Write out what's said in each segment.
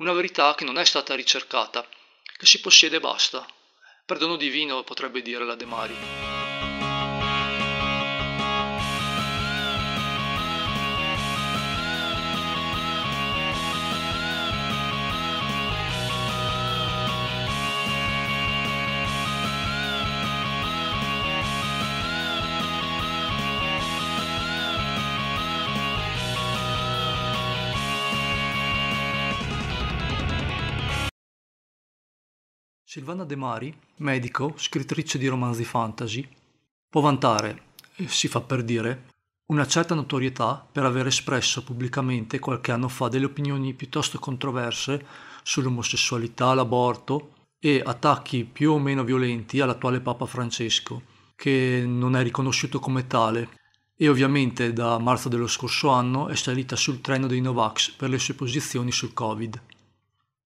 una verità che non è stata ricercata, che si possiede e basta. Perdono divino potrebbe dire la De Mari. Silvana De Mari, medico, scrittrice di romanzi fantasy, può vantare, si fa per dire, una certa notorietà per aver espresso pubblicamente qualche anno fa delle opinioni piuttosto controverse sull'omosessualità, l'aborto e attacchi più o meno violenti all'attuale Papa Francesco, che non è riconosciuto come tale e ovviamente da marzo dello scorso anno è salita sul treno dei Novax per le sue posizioni sul Covid.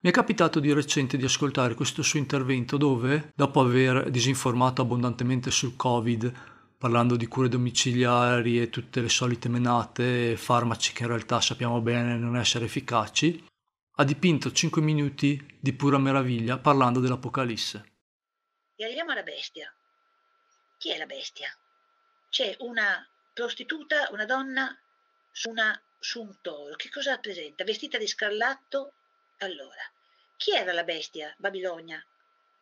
Mi è capitato di recente di ascoltare questo suo intervento dove, dopo aver disinformato abbondantemente sul Covid, parlando di cure domiciliari e tutte le solite menate, farmaci che in realtà sappiamo bene non essere efficaci, ha dipinto 5 minuti di pura meraviglia parlando dell'Apocalisse. E arriviamo alla bestia. Chi è la bestia? C'è una prostituta, una donna su, una, su un toro. Che cosa rappresenta? Vestita di scarlatto allora, chi era la bestia Babilonia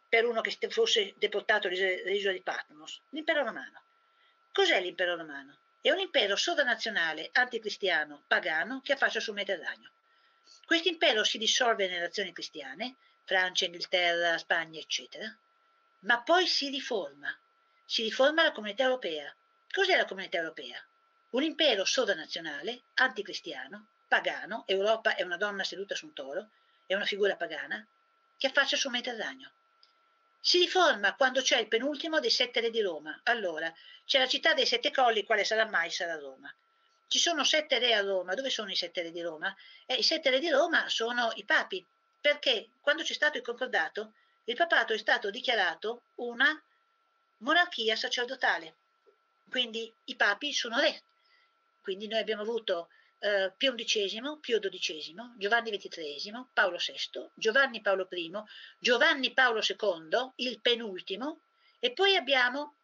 per uno che fosse deportato all'isola di Patmos? L'impero romano. Cos'è l'impero romano? È un impero sovranazionale, anticristiano, pagano che affaccia sul Mediterraneo. Questo impero si dissolve nelle nazioni cristiane, Francia, Inghilterra, Spagna, eccetera, ma poi si riforma. Si riforma la comunità europea. Cos'è la comunità europea? Un impero sovranazionale, anticristiano, pagano, Europa è una donna seduta su un toro, è una figura pagana, che affaccia sul Mediterraneo. Si riforma quando c'è il penultimo dei sette re di Roma. Allora, c'è la città dei sette colli, quale sarà mai? Sarà Roma. Ci sono sette re a Roma. Dove sono i sette re di Roma? Eh, I sette re di Roma sono i papi, perché quando c'è stato il concordato, il papato è stato dichiarato una monarchia sacerdotale. Quindi i papi sono re. Quindi noi abbiamo avuto eh, Pio XI, Pio XII, Giovanni XXIII, Paolo VI, Giovanni Paolo I, Giovanni Paolo II, il penultimo, e poi abbiamo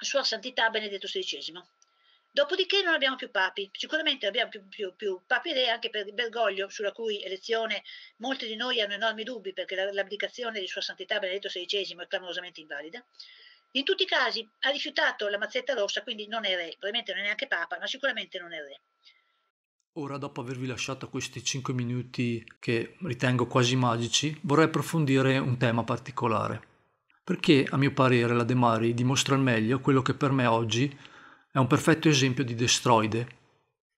Sua Santità Benedetto XVI. Dopodiché non abbiamo più papi, sicuramente abbiamo più, più, più papi re anche per Bergoglio, sulla cui elezione molti di noi hanno enormi dubbi perché l'abdicazione di Sua Santità Benedetto XVI è clamorosamente invalida. In tutti i casi ha rifiutato la mazzetta rossa, quindi non è re, probabilmente non è neanche papa, ma sicuramente non è re. Ora, dopo avervi lasciato questi 5 minuti che ritengo quasi magici, vorrei approfondire un tema particolare. Perché, a mio parere, la De Mari dimostra al meglio quello che per me oggi è un perfetto esempio di destroide.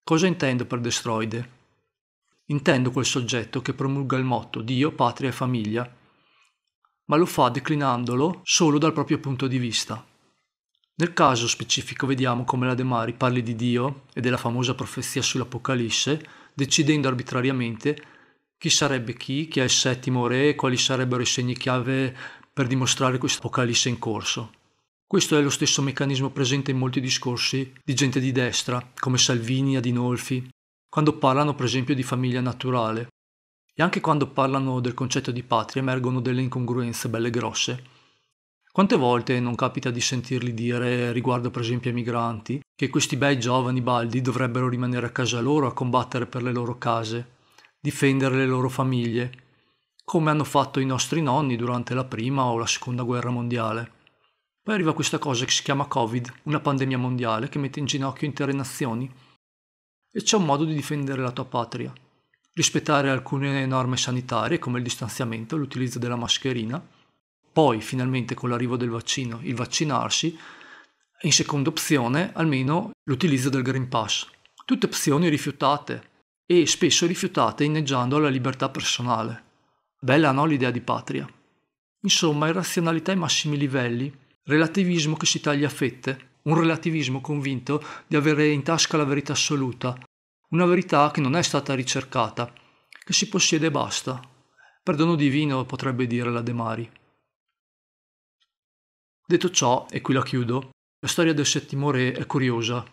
Cosa intendo per destroide? Intendo quel soggetto che promulga il motto Dio, patria e famiglia, ma lo fa declinandolo solo dal proprio punto di vista, nel caso specifico vediamo come la De Mari parli di Dio e della famosa profezia sull'Apocalisse, decidendo arbitrariamente chi sarebbe chi, chi è il settimo re e quali sarebbero i segni chiave per dimostrare questa Apocalisse in corso. Questo è lo stesso meccanismo presente in molti discorsi di gente di destra, come Salvini, e Adinolfi, quando parlano per esempio di famiglia naturale. E anche quando parlano del concetto di patria emergono delle incongruenze belle grosse, quante volte non capita di sentirli dire, riguardo per esempio ai migranti, che questi bei giovani baldi dovrebbero rimanere a casa loro a combattere per le loro case, difendere le loro famiglie, come hanno fatto i nostri nonni durante la prima o la seconda guerra mondiale. Poi arriva questa cosa che si chiama Covid, una pandemia mondiale che mette in ginocchio intere nazioni. E c'è un modo di difendere la tua patria. Rispettare alcune norme sanitarie come il distanziamento, l'utilizzo della mascherina, poi finalmente con l'arrivo del vaccino il vaccinarsi, in seconda opzione almeno l'utilizzo del Green Pass. Tutte opzioni rifiutate e spesso rifiutate inneggiando alla libertà personale. Bella no l'idea di patria. Insomma, irrazionalità ai massimi livelli, relativismo che si taglia a fette, un relativismo convinto di avere in tasca la verità assoluta, una verità che non è stata ricercata, che si possiede e basta. Perdono divino potrebbe dire la De Mari. Detto ciò, e qui la chiudo, la storia del Settimo Re è curiosa,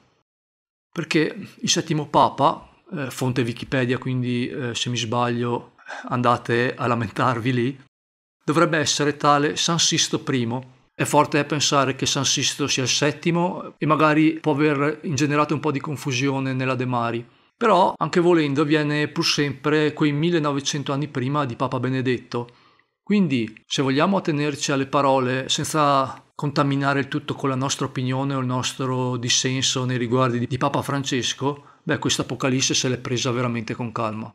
perché il Settimo Papa, eh, fonte Wikipedia, quindi eh, se mi sbaglio andate a lamentarvi lì, dovrebbe essere tale San Sisto I. È forte a pensare che San Sisto sia il settimo e magari può aver ingenerato un po' di confusione nella De Mari. Però, anche volendo, viene pur sempre quei 1900 anni prima di Papa Benedetto, quindi, se vogliamo attenerci alle parole senza contaminare il tutto con la nostra opinione o il nostro dissenso nei riguardi di Papa Francesco, beh, questa Apocalisse se l'è presa veramente con calma.